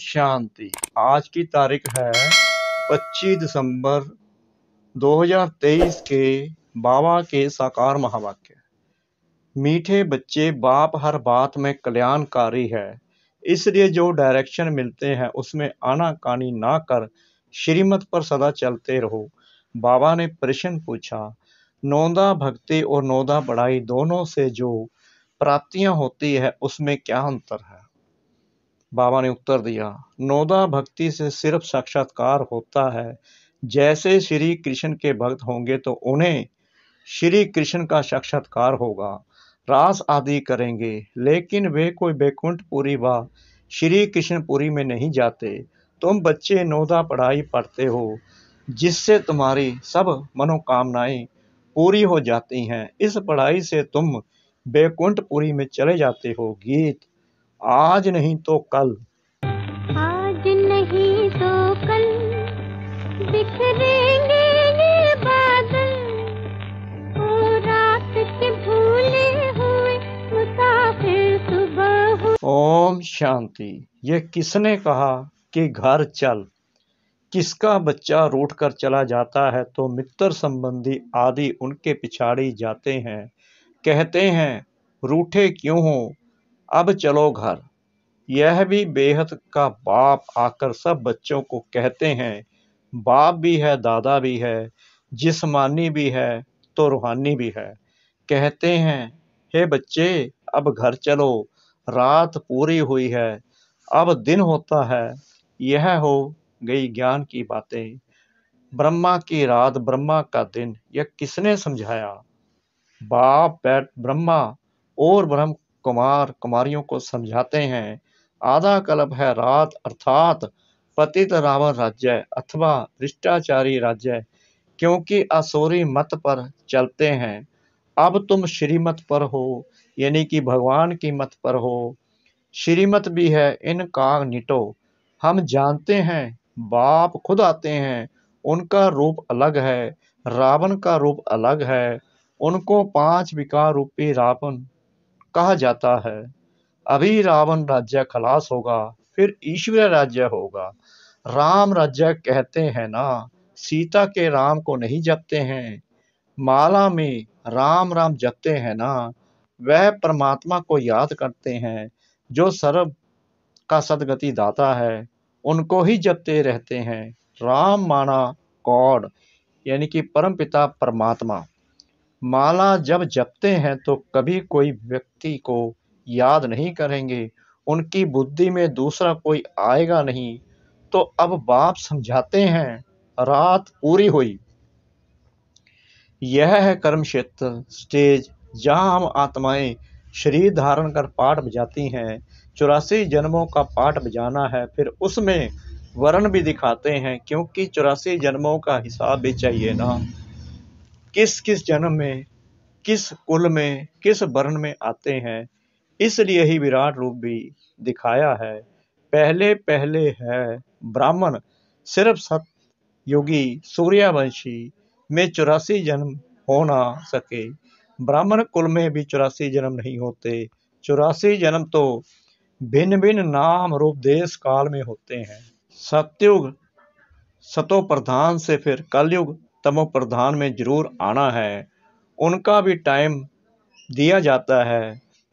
शांति आज की तारीख है 25 दिसंबर 2023 के बाबा के साकार महावाक्य मीठे बच्चे बाप हर बात में कल्याणकारी है इसलिए जो डायरेक्शन मिलते हैं उसमें आनाकानी ना कर श्रीमत पर सदा चलते रहो बाबा ने प्रश्न पूछा नौदा भक्ति और नौदा बढ़ाई दोनों से जो प्राप्तियां होती है उसमें क्या अंतर है बाबा ने उत्तर दिया नोदा भक्ति से सिर्फ साक्षात्कार होता है जैसे श्री कृष्ण के भक्त होंगे तो उन्हें श्री कृष्ण का साक्षात्कार होगा रास आदि करेंगे लेकिन वे कोई बैकुंठपुरी व श्री कृष्णपुरी में नहीं जाते तुम बच्चे नोदा पढ़ाई पढ़ते हो जिससे तुम्हारी सब मनोकामनाएं पूरी हो जाती हैं इस पढ़ाई से तुम बैकुंठपुरी में चले जाते हो गीत आज नहीं तो कल आज नहीं तो कल बिखरेंगे ये बादल ओ रात के भूले हुए मुसाफिर सुबह ओम शांति ये किसने कहा कि घर चल किसका बच्चा रूठ कर चला जाता है तो मित्र संबंधी आदि उनके पिछाड़ी जाते हैं कहते हैं रूठे क्यों हो अब चलो घर यह भी बेहद का बाप आकर सब बच्चों को कहते हैं बाप भी है दादा भी है जिसमानी भी है तो रूहानी भी है कहते हैं हे बच्चे अब घर चलो रात पूरी हुई है अब दिन होता है यह हो गई ज्ञान की बातें ब्रह्मा की रात ब्रह्मा का दिन यह किसने समझाया बाप बैठ ब्रह्मा और ब्रह्म कुमार कुमारियों को समझाते हैं आधा कल्प है रात अर्थात पतित रावण राज्य अथवा भ्रष्टाचारी राज्य क्योंकि असोरी मत पर चलते हैं अब तुम श्रीमत पर हो यानी कि भगवान की मत पर हो श्रीमत भी है इन निटो हम जानते हैं बाप खुद आते हैं उनका रूप अलग है रावण का रूप अलग है उनको पांच विकार रूपी रावण कहा जाता है अभी रावण राज्य खलास होगा फिर ईश्वर राज्य होगा राम राज्य कहते हैं ना सीता के राम को नहीं जपते हैं माला में राम राम जपते हैं ना वह परमात्मा को याद करते हैं जो सर्व का सदगति दाता है उनको ही जपते रहते हैं राम माना गॉड यानी कि परमपिता परमात्मा माला जब जपते हैं तो कभी कोई व्यक्ति को याद नहीं करेंगे उनकी बुद्धि में दूसरा कोई आएगा नहीं तो अब बाप समझाते हैं रात पूरी हुई यह है कर्म क्षेत्र स्टेज जहां हम आत्माएं शरीर धारण कर पाठ बजाती हैं चौरासी जन्मों का पाठ बजाना है फिर उसमें वर्ण भी दिखाते हैं क्योंकि चौरासी जन्मों का हिसाब भी चाहिए ना किस किस जन्म में किस कुल में किस वर्ण में आते हैं इसलिए ही विराट रूप भी दिखाया है पहले पहले है ब्राह्मण सिर्फ सत योगी सूर्यवंशी में चौरासी जन्म हो ना सके ब्राह्मण कुल में भी चौरासी जन्म नहीं होते चौरासी जन्म तो भिन्न भिन्न नाम रूप देश काल में होते हैं सत्युग सतो प्रधान से फिर कलयुग तमो प्रधान में जरूर आना है उनका भी टाइम दिया जाता है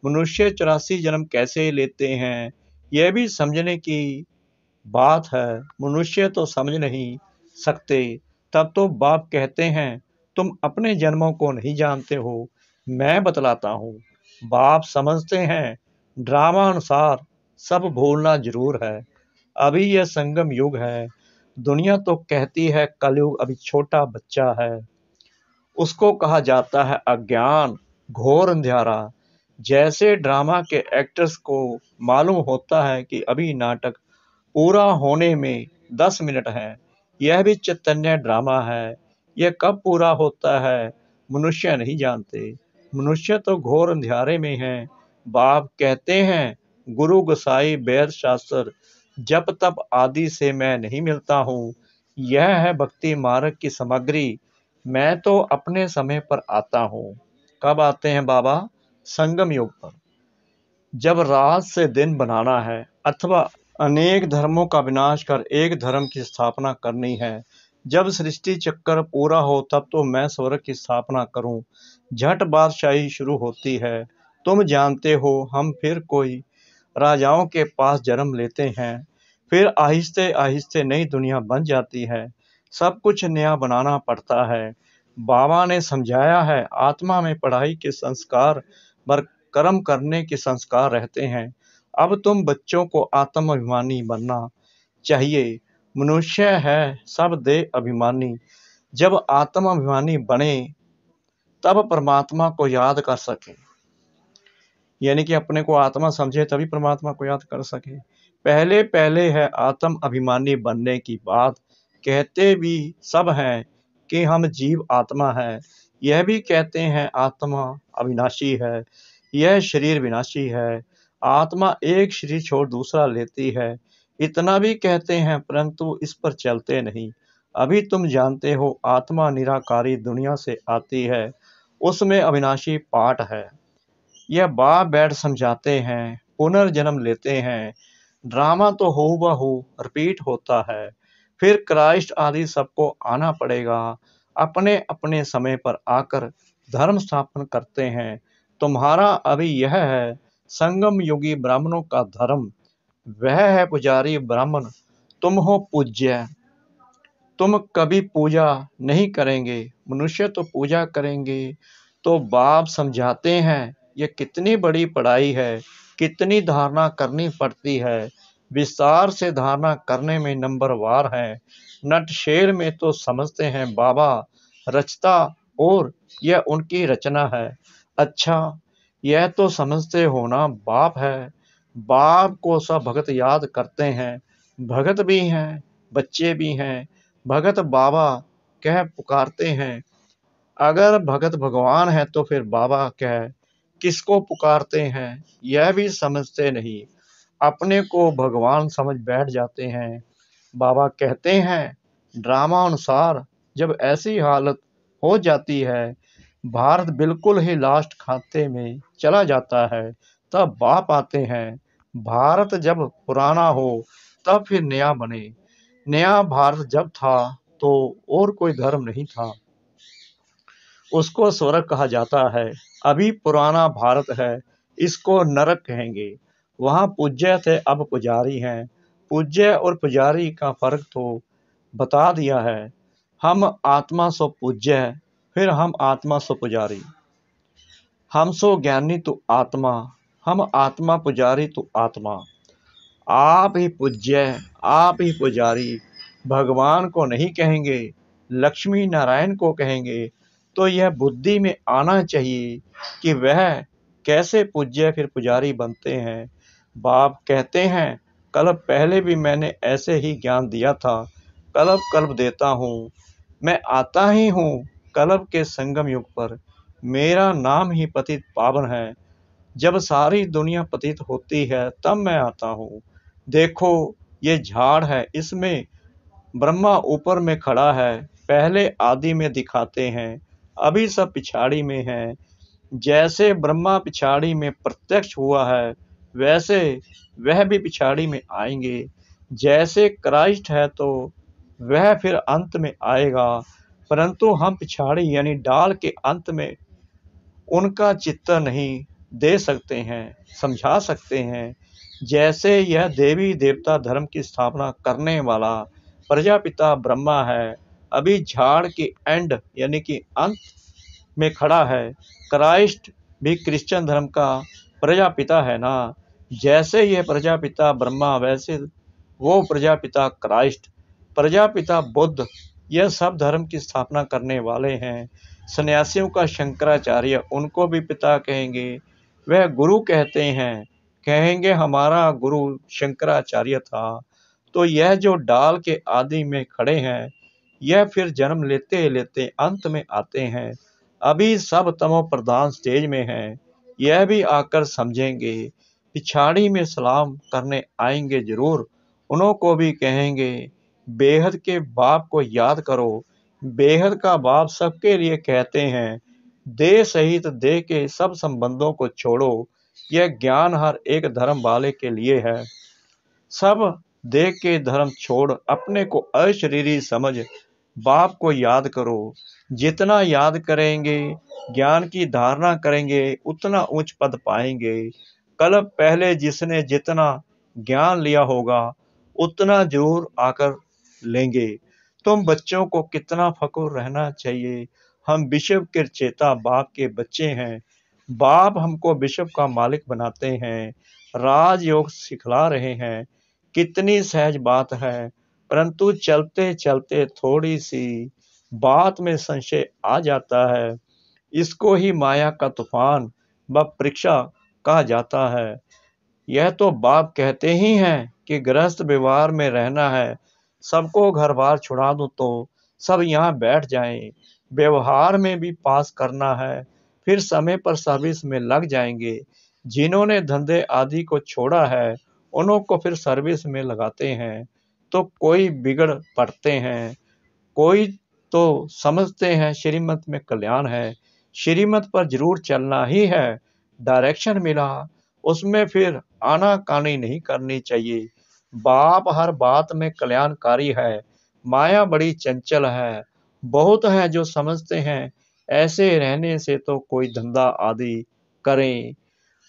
मनुष्य चौरासी जन्म कैसे लेते हैं यह भी समझने की बात है मनुष्य तो समझ नहीं सकते तब तो बाप कहते हैं तुम अपने जन्मों को नहीं जानते हो मैं बतलाता हूँ बाप समझते हैं ड्रामा अनुसार सब भूलना जरूर है अभी यह संगम युग है दुनिया तो कहती है कलयुग अभी छोटा बच्चा है उसको कहा जाता है अज्ञान घोर अंधेरा जैसे ड्रामा के एक्टर्स को मालूम होता है कि अभी नाटक पूरा होने में दस मिनट है यह भी चैतन्य ड्रामा है यह कब पूरा होता है मनुष्य नहीं जानते मनुष्य तो घोर अंधेरे में हैं बाप कहते हैं गुरु गुसाई वेद शास्त्र जब तब आदि से मैं नहीं मिलता हूँ यह है भक्ति मार्ग की सामग्री मैं तो अपने समय पर आता हूँ कब आते हैं बाबा संगम योग पर जब रात से दिन बनाना है अथवा अनेक धर्मों का विनाश कर एक धर्म की स्थापना करनी है जब सृष्टि चक्कर पूरा हो तब तो मैं स्वर्ग की स्थापना करूं झट बादशाही शुरू होती है तुम जानते हो हम फिर कोई राजाओं के पास जन्म लेते हैं फिर आहिस्ते आहिस्ते नई दुनिया बन जाती है सब कुछ नया बनाना पड़ता है बाबा ने समझाया है आत्मा में पढ़ाई के संस्कार पर कर्म करने के संस्कार रहते हैं अब तुम बच्चों को आत्माभिमानी बनना चाहिए मनुष्य है सब दे अभिमानी जब आत्माभिमानी बने तब परमात्मा को याद कर सकें यानी कि अपने को आत्मा समझे तभी परमात्मा को याद कर सके पहले पहले है आत्म अभिमानी बनने की बात कहते भी सब हैं कि हम जीव आत्मा है यह भी कहते हैं आत्मा अविनाशी है यह शरीर विनाशी है आत्मा एक शरीर छोड़ दूसरा लेती है इतना भी कहते हैं परंतु इस पर चलते नहीं अभी तुम जानते हो आत्मा निराकारी दुनिया से आती है उसमें अविनाशी पाठ है यह बाप बैठ समझाते हैं पुनर्जन्म लेते हैं ड्रामा तो हो बहू रिपीट होता है फिर क्राइस्ट आदि सबको आना पड़ेगा अपने अपने समय पर आकर धर्म स्थापन करते हैं तुम्हारा अभी यह है संगम योगी ब्राह्मणों का धर्म वह है पुजारी ब्राह्मण तुम हो पूज्य तुम कभी पूजा नहीं करेंगे मनुष्य तो पूजा करेंगे तो बाप समझाते हैं यह कितनी बड़ी पढ़ाई है कितनी धारणा करनी पड़ती है विस्तार से धारणा करने में नंबर वार है नट शेर में तो समझते हैं बाबा रचता और यह उनकी रचना है अच्छा यह तो समझते होना बाप है बाप को सब भगत याद करते हैं भगत भी हैं बच्चे भी हैं भगत बाबा कह पुकारते हैं अगर भगत भगवान है तो फिर बाबा कह किसको पुकारते हैं यह भी समझते नहीं अपने को भगवान समझ बैठ जाते हैं बाबा कहते हैं ड्रामा अनुसार जब ऐसी हालत हो जाती है भारत बिल्कुल ही लास्ट खाते में चला जाता है तब बाप आते हैं भारत जब पुराना हो तब फिर नया बने नया भारत जब था तो और कोई धर्म नहीं था उसको स्वर्ग कहा जाता है अभी पुराना भारत है इसको नरक कहेंगे वहाँ पूज्य थे अब पुजारी हैं पूज्य और पुजारी का फर्क तो बता दिया है हम आत्मा सो पूज्य फिर हम आत्मा सो पुजारी हम सो ज्ञानी तो आत्मा हम आत्मा पुजारी तो आत्मा आप ही पूज्य आप ही पुजारी भगवान को नहीं कहेंगे लक्ष्मी नारायण को कहेंगे तो यह बुद्धि में आना चाहिए कि वह कैसे पूज्य फिर पुजारी बनते हैं बाप कहते हैं कल्प पहले भी मैंने ऐसे ही ज्ञान दिया था कल्प कल्प देता हूँ मैं आता ही हूँ कल्प के संगम युग पर मेरा नाम ही पतित पावन है जब सारी दुनिया पतित होती है तब मैं आता हूँ देखो ये झाड़ है इसमें ब्रह्मा ऊपर में खड़ा है पहले आदि में दिखाते हैं अभी सब पिछाड़ी में है जैसे ब्रह्मा पिछाड़ी में प्रत्यक्ष हुआ है वैसे वह भी पिछाड़ी में आएंगे जैसे क्राइस्ट है तो वह फिर अंत में आएगा परंतु हम पिछाड़ी यानी डाल के अंत में उनका चित्र नहीं दे सकते हैं समझा सकते हैं जैसे यह देवी देवता धर्म की स्थापना करने वाला प्रजापिता ब्रह्मा है अभी झाड़ के एंड यानी कि अंत में खड़ा है क्राइस्ट भी क्रिश्चियन धर्म का प्रजापिता है ना जैसे यह प्रजापिता ब्रह्मा वैसे वो प्रजापिता क्राइस्ट प्रजापिता बुद्ध यह सब धर्म की स्थापना करने वाले हैं सन्यासियों का शंकराचार्य उनको भी पिता कहेंगे वह गुरु कहते हैं कहेंगे हमारा गुरु शंकराचार्य था तो यह जो डाल के आदि में खड़े हैं यह फिर जन्म लेते लेते अंत में आते हैं अभी सब तमो प्रधान स्टेज में हैं यह भी आकर समझेंगे पिछाड़ी में सलाम करने आएंगे जरूर उन्हों को भी कहेंगे बेहद के बाप को याद करो बेहद का बाप सबके लिए कहते हैं दे सहित दे के सब संबंधों को छोड़ो यह ज्ञान हर एक धर्म वाले के लिए है सब दे के धर्म छोड़ अपने को अशरीरी समझ बाप को याद करो जितना याद करेंगे ज्ञान की धारणा करेंगे उतना उच्च पद पाएंगे कल पहले जिसने जितना ज्ञान लिया होगा उतना जोर आकर लेंगे तुम बच्चों को कितना फकुर रहना चाहिए हम बिशप के चेता बाप के बच्चे हैं बाप हमको बिशप का मालिक बनाते हैं राजयोग सिखला रहे हैं कितनी सहज बात है परंतु चलते चलते थोड़ी सी बात में संशय आ जाता है इसको ही माया का तूफान व परीक्षा कहा जाता है यह तो बाप कहते ही हैं कि गृहस्थ व्यवहार में रहना है सबको घर बार छुड़ा दो तो सब यहाँ बैठ जाएं व्यवहार में भी पास करना है फिर समय पर सर्विस में लग जाएंगे जिन्होंने धंधे आदि को छोड़ा है उन्हों को फिर सर्विस में लगाते हैं तो कोई बिगड़ पड़ते हैं कोई तो समझते हैं श्रीमत में कल्याण है श्रीमत पर जरूर चलना ही है डायरेक्शन मिला उसमें फिर आना कानी नहीं करनी चाहिए बाप हर बात में कल्याणकारी है माया बड़ी चंचल है बहुत है जो समझते हैं ऐसे रहने से तो कोई धंधा आदि करें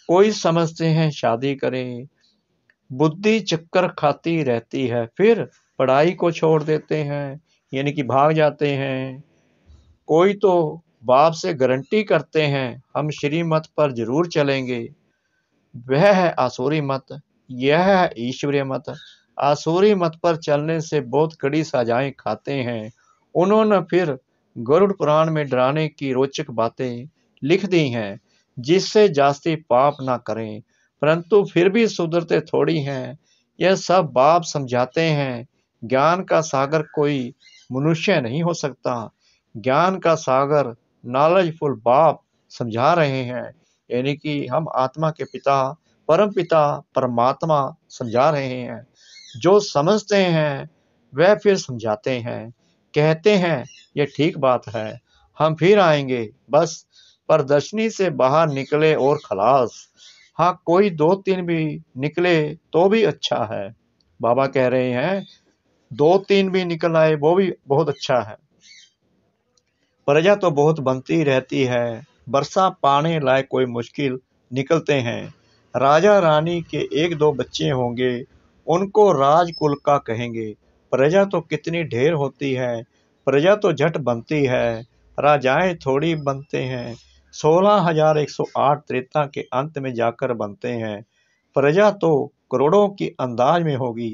कोई समझते हैं शादी करें बुद्धि चक्कर खाती रहती है फिर पढ़ाई को छोड़ देते हैं यानी कि भाग जाते हैं कोई तो बाप से गारंटी करते हैं हम श्रीमत पर जरूर चलेंगे वह है आसूरी मत यह है ईश्वरीय मत आसूरी मत पर चलने से बहुत कड़ी सजाएं खाते हैं उन्होंने फिर गरुड़ पुराण में डराने की रोचक बातें लिख दी हैं जिससे जास्ती पाप ना करें परंतु फिर भी सुधरते थोड़ी हैं यह सब बाप समझाते हैं ज्ञान का सागर कोई मनुष्य नहीं हो सकता ज्ञान का सागर नॉलेजफुल बाप समझा रहे हैं यानी कि हम आत्मा के पिता परम पिता परमात्मा समझा रहे हैं जो समझते हैं वह फिर समझाते हैं कहते हैं ये ठीक बात है हम फिर आएंगे बस प्रदर्शनी से बाहर निकले और खलास हाँ कोई दो तीन भी निकले तो भी अच्छा है बाबा कह रहे हैं दो तीन भी निकल आए वो भी बहुत अच्छा है प्रजा तो बहुत बनती रहती है बरसा पाने लायक कोई मुश्किल निकलते हैं राजा रानी के एक दो बच्चे होंगे उनको राजकुल का कहेंगे प्रजा तो कितनी ढेर होती है प्रजा तो झट बनती है राजाएं थोड़ी बनते हैं सोलह हजार एक सौ आठ त्रेता के अंत में जाकर बनते हैं प्रजा तो करोड़ों के अंदाज में होगी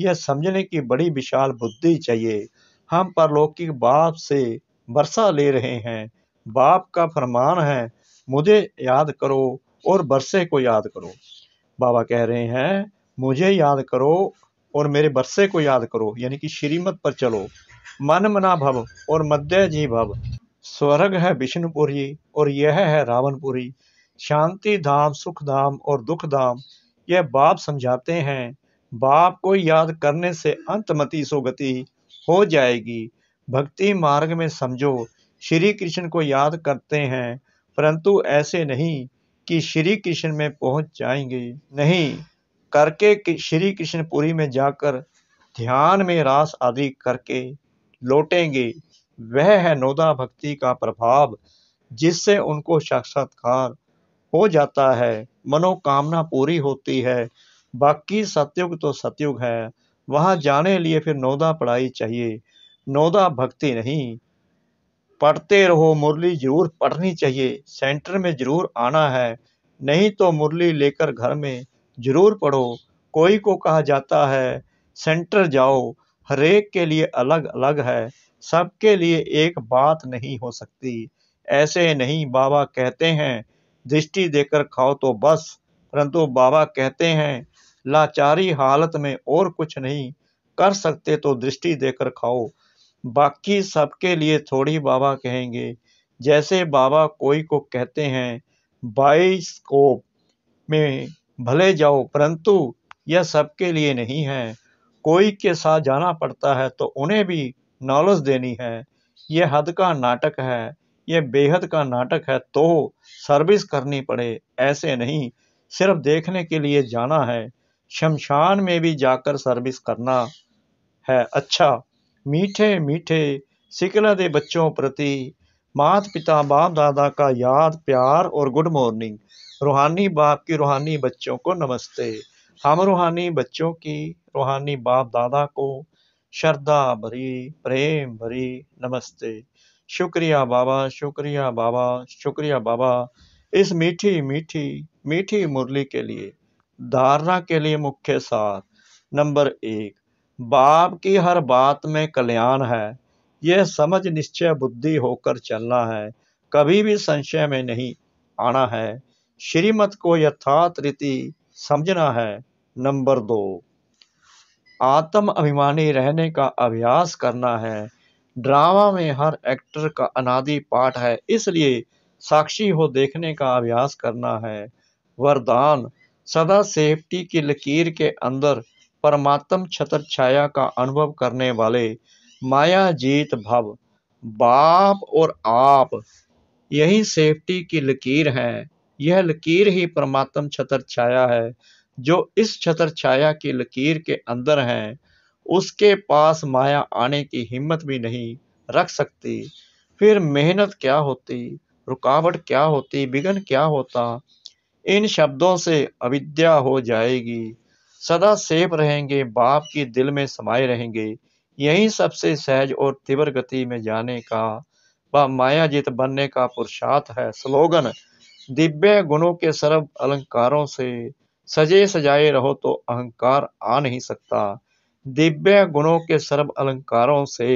यह समझने की बड़ी विशाल बुद्धि चाहिए हम परलौकिक बाप से बरसा ले रहे हैं बाप का फरमान है मुझे याद करो और बरसे को याद करो बाबा कह रहे हैं मुझे याद करो और मेरे बरसे को याद करो यानी कि श्रीमत पर चलो मन मना भव और मध्य जी भव स्वर्ग है विष्णुपुरी और यह है रावणपुरी शांति धाम सुख धाम और दुख धाम यह बाप समझाते हैं बाप को याद करने से अंतमति सुगति हो जाएगी भक्ति मार्ग में समझो श्री कृष्ण को याद करते हैं परंतु ऐसे नहीं कि श्री कृष्ण में पहुंच जाएंगे नहीं करके श्री कृष्णपुरी में जाकर ध्यान में रास आदि करके लौटेंगे वह है नोदा भक्ति का प्रभाव जिससे उनको साक्षात्कार हो जाता है मनोकामना पूरी होती है बाकी सतयुग तो सतयुग है वहां जाने लिए फिर नोदा पढ़ाई चाहिए नोदा भक्ति नहीं पढ़ते रहो मुरली जरूर पढ़नी चाहिए सेंटर में जरूर आना है नहीं तो मुरली लेकर घर में जरूर पढ़ो कोई को कहा जाता है सेंटर जाओ हरेक के लिए अलग अलग है सबके लिए एक बात नहीं हो सकती ऐसे नहीं बाबा कहते हैं दृष्टि देकर खाओ तो बस परंतु बाबा कहते हैं लाचारी हालत में और कुछ नहीं कर सकते तो दृष्टि देकर खाओ बाकी सबके लिए थोड़ी बाबा कहेंगे जैसे बाबा कोई को कहते हैं बाइस्कोप में भले जाओ परंतु यह सबके लिए नहीं है कोई के साथ जाना पड़ता है तो उन्हें भी नॉलेज देनी है यह हद का नाटक है ये बेहद का नाटक है तो सर्विस करनी पड़े ऐसे नहीं सिर्फ देखने के लिए जाना है शमशान में भी जाकर सर्विस करना है अच्छा मीठे मीठे सिकला दे बच्चों प्रति मात पिता बाप दादा का याद प्यार और गुड मॉर्निंग रूहानी बाप की रूहानी बच्चों को नमस्ते हम रूहानी बच्चों की रूहानी बाप दादा को श्रद्धा भरी प्रेम भरी नमस्ते शुक्रिया बाबा शुक्रिया बाबा शुक्रिया बाबा इस मीठी मीठी मीठी मुरली के लिए धारणा के लिए मुख्य सार नंबर एक बाप की हर बात में कल्याण है यह समझ निश्चय बुद्धि होकर चलना है कभी भी संशय में नहीं आना है श्रीमत को यथार्थ रीति समझना है नंबर दो आत्म अभिमानी रहने का अभ्यास करना है ड्रामा में हर एक्टर का अनादि पाठ है इसलिए साक्षी हो देखने का अभ्यास करना है वरदान सदा सेफ्टी की लकीर के अंदर परमात्म छतर छाया का अनुभव करने वाले माया जीत भव बाप और आप यही सेफ्टी की लकीर है यह लकीर ही परमात्म छतर छाया है जो इस छतर छाया की लकीर के अंदर हैं उसके पास माया आने की हिम्मत भी नहीं रख सकती फिर मेहनत क्या होती रुकावट क्या होती विघन क्या होता इन शब्दों से अविद्या हो जाएगी सदा सेफ रहेंगे बाप की दिल में समाये रहेंगे यही सबसे सहज और तीव्र गति में जाने का व मायाजित बनने का पुरुषार्थ है स्लोगन दिव्य गुणों के सर्व अलंकारों से सजे सजाए रहो तो अहंकार आ नहीं सकता दिव्य गुणों के सर्व अलंकारों से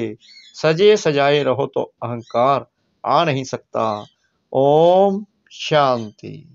सजे सजाए रहो तो अहंकार आ नहीं सकता ओम शांति